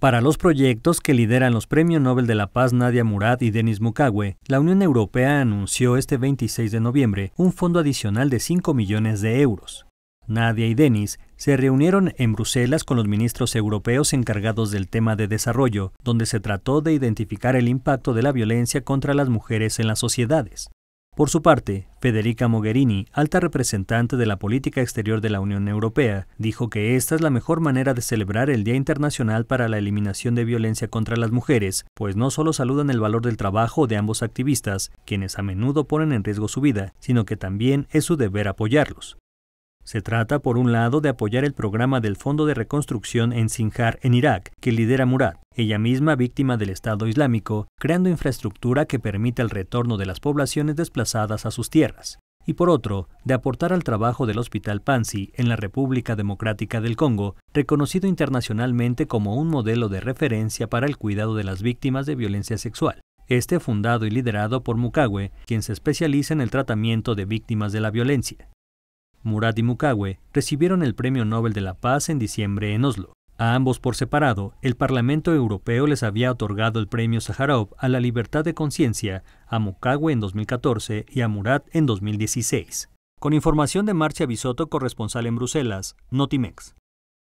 Para los proyectos que lideran los Premios Nobel de la Paz Nadia Murad y Denis Mukwege, la Unión Europea anunció este 26 de noviembre un fondo adicional de 5 millones de euros. Nadia y Denis se reunieron en Bruselas con los ministros europeos encargados del tema de desarrollo, donde se trató de identificar el impacto de la violencia contra las mujeres en las sociedades. Por su parte, Federica Mogherini, alta representante de la política exterior de la Unión Europea, dijo que esta es la mejor manera de celebrar el Día Internacional para la Eliminación de Violencia contra las Mujeres, pues no solo saludan el valor del trabajo de ambos activistas, quienes a menudo ponen en riesgo su vida, sino que también es su deber apoyarlos. Se trata, por un lado, de apoyar el programa del Fondo de Reconstrucción en Sinjar, en Irak, que lidera Murad, ella misma víctima del Estado Islámico, creando infraestructura que permita el retorno de las poblaciones desplazadas a sus tierras. Y por otro, de aportar al trabajo del Hospital Pansi, en la República Democrática del Congo, reconocido internacionalmente como un modelo de referencia para el cuidado de las víctimas de violencia sexual. Este fundado y liderado por Mukawe, quien se especializa en el tratamiento de víctimas de la violencia. Murat y Mukawe recibieron el Premio Nobel de la Paz en diciembre en Oslo. A ambos por separado, el Parlamento Europeo les había otorgado el Premio Sájarov a la libertad de conciencia, a Mukawe en 2014 y a Murat en 2016. Con información de Marcia Bisotto, corresponsal en Bruselas, Notimex.